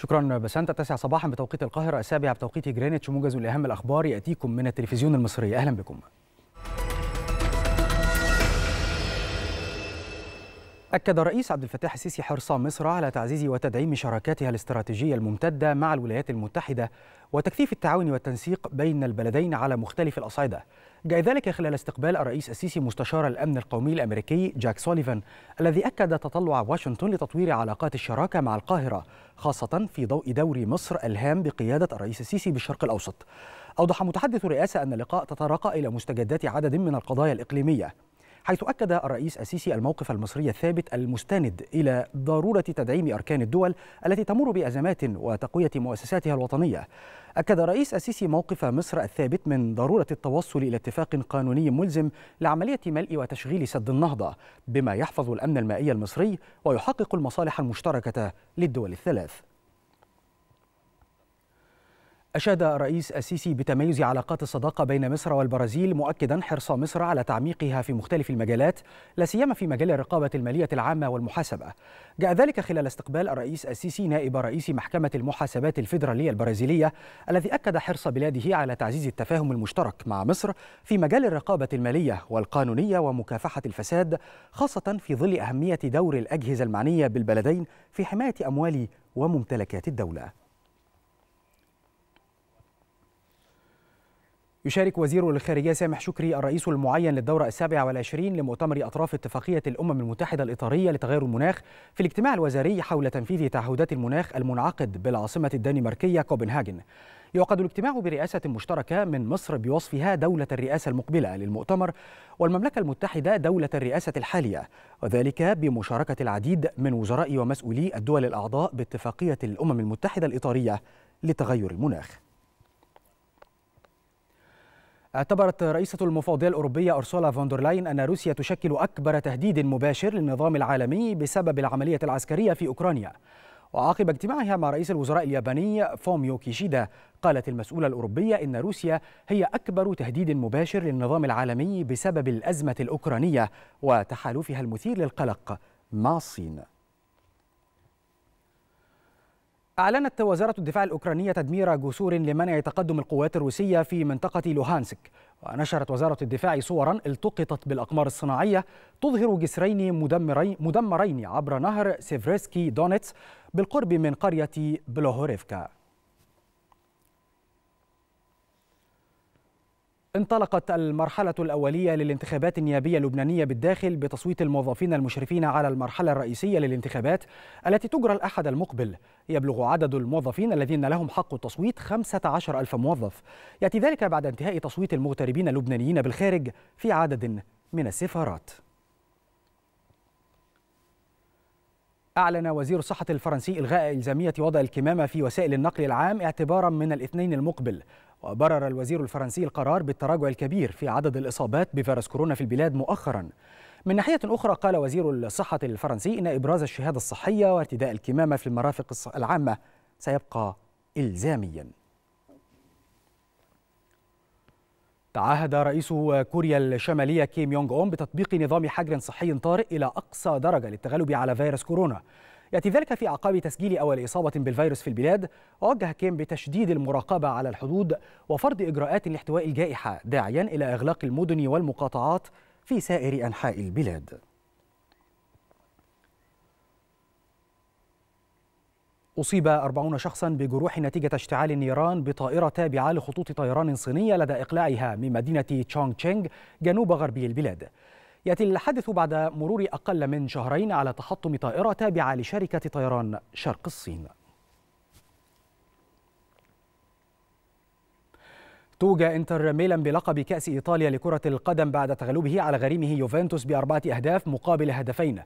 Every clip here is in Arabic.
شكرا بسنت تسعة صباحا بتوقيت القاهرة السابعة بتوقيت جرينتش موجز لأهم الأخبار يأتيكم من التلفزيون المصري أهلا بكم أكد الرئيس عبد الفتاح السيسي حرص مصر على تعزيز وتدعيم شراكاتها الاستراتيجية الممتدة مع الولايات المتحدة وتكثيف التعاون والتنسيق بين البلدين على مختلف الأصعدة جاء ذلك خلال استقبال الرئيس السيسي مستشار الأمن القومي الأمريكي جاك سوليفان الذي أكد تطلع واشنطن لتطوير علاقات الشراكة مع القاهرة خاصة في ضوء دور مصر الهام بقيادة الرئيس السيسي بالشرق الأوسط أوضح متحدث الرئاسة أن اللقاء تطرق إلى مستجدات عدد من القضايا الإقليمية حيث أكد الرئيس السيسي الموقف المصري الثابت المستند إلى ضرورة تدعيم أركان الدول التي تمر بأزمات وتقوية مؤسساتها الوطنية أكد الرئيس السيسي موقف مصر الثابت من ضرورة التوصل إلى اتفاق قانوني ملزم لعملية ملء وتشغيل سد النهضة بما يحفظ الأمن المائي المصري ويحقق المصالح المشتركة للدول الثلاث أشاد الرئيس السيسي بتميز علاقات الصداقة بين مصر والبرازيل مؤكدا حرص مصر على تعميقها في مختلف المجالات لا سيما في مجال الرقابة المالية العامة والمحاسبة. جاء ذلك خلال استقبال الرئيس السيسي نائب رئيس محكمة المحاسبات الفيدرالية البرازيلية الذي أكد حرص بلاده على تعزيز التفاهم المشترك مع مصر في مجال الرقابة المالية والقانونية ومكافحة الفساد خاصة في ظل أهمية دور الأجهزة المعنية بالبلدين في حماية أموال وممتلكات الدولة. يشارك وزير الخارجية سامح شكري الرئيس المعين للدورة السابعة والعشرين لمؤتمر أطراف اتفاقية الأمم المتحدة الإطارية لتغير المناخ في الاجتماع الوزاري حول تنفيذ تعهدات المناخ المنعقد بالعاصمة الدنماركية كوبنهاجن يعقد الاجتماع برئاسة مشتركة من مصر بوصفها دولة الرئاسة المقبلة للمؤتمر والمملكة المتحدة دولة الرئاسة الحالية وذلك بمشاركة العديد من وزراء ومسؤولي الدول الأعضاء باتفاقية الأمم المتحدة الإطارية لتغير المناخ اعتبرت رئيسة المفوضية الأوروبية أرسولا فوندرلاين أن روسيا تشكل أكبر تهديد مباشر للنظام العالمي بسبب العملية العسكرية في أوكرانيا وعقب اجتماعها مع رئيس الوزراء الياباني فوميو كيشيدا قالت المسؤولة الأوروبية إن روسيا هي أكبر تهديد مباشر للنظام العالمي بسبب الأزمة الأوكرانية وتحالفها المثير للقلق مع الصين أعلنت وزارة الدفاع الأوكرانية تدمير جسور لمنع تقدم القوات الروسية في منطقة لوهانسك ونشرت وزارة الدفاع صورا التقطت بالأقمار الصناعية تظهر جسرين مدمرين, عبر نهر سيفريسكي دونيتس بالقرب من قرية بلوهوريفكا انطلقت المرحلة الأولية للانتخابات النيابية اللبنانية بالداخل بتصويت الموظفين المشرفين على المرحلة الرئيسية للانتخابات التي تجرى الأحد المقبل يبلغ عدد الموظفين الذين لهم حق التصويت 15 ألف موظف يأتي ذلك بعد انتهاء تصويت المغتربين اللبنانيين بالخارج في عدد من السفارات أعلن وزير الصحة الفرنسي إلغاء إلزامية وضع الكمامة في وسائل النقل العام اعتبارا من الاثنين المقبل وبرر الوزير الفرنسي القرار بالتراجع الكبير في عدد الإصابات بفيروس كورونا في البلاد مؤخرا من ناحية أخرى قال وزير الصحة الفرنسي إن إبراز الشهادة الصحية وارتداء الكمامة في المرافق العامة سيبقى إلزامياً تعهد رئيس كوريا الشمالية كيم يونغ أون بتطبيق نظام حجر صحي طارئ إلى أقصى درجة للتغلب على فيروس كورونا يأتي ذلك في أعقاب تسجيل أول إصابة بالفيروس في البلاد ووجه كيم بتشديد المراقبة على الحدود وفرض إجراءات لاحتواء الجائحة داعيا إلى إغلاق المدن والمقاطعات في سائر أنحاء البلاد أصيب 40 شخصا بجروح نتيجة اشتعال النيران بطائرة تابعة لخطوط طيران صينية لدى إقلاعها من مدينة تشونغ تشينغ جنوب غربي البلاد يأتي الحادث بعد مرور أقل من شهرين على تحطم طائرة تابعة لشركة طيران شرق الصين توج انتر ميلان بلقب كأس إيطاليا لكرة القدم بعد تغلبه على غريمه يوفنتوس بأربعة أهداف مقابل هدفين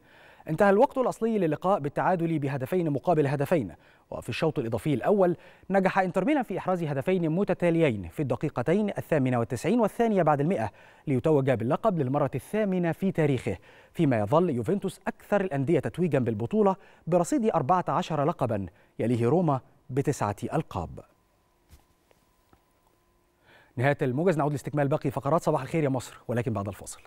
انتهى الوقت الأصلي للقاء بالتعادل بهدفين مقابل هدفين وفي الشوط الإضافي الأول نجح إنتر ميلان في إحراز هدفين متتاليين في الدقيقتين الثامنة والتسعين والثانية بعد المئة ليتوج باللقب للمرة الثامنة في تاريخه فيما يظل يوفنتوس أكثر الأندية تتويجا بالبطولة برصيد 14 لقبا يليه روما بتسعة ألقاب نهاية الموجز نعود لاستكمال باقي فقرات صباح الخير يا مصر ولكن بعد الفاصل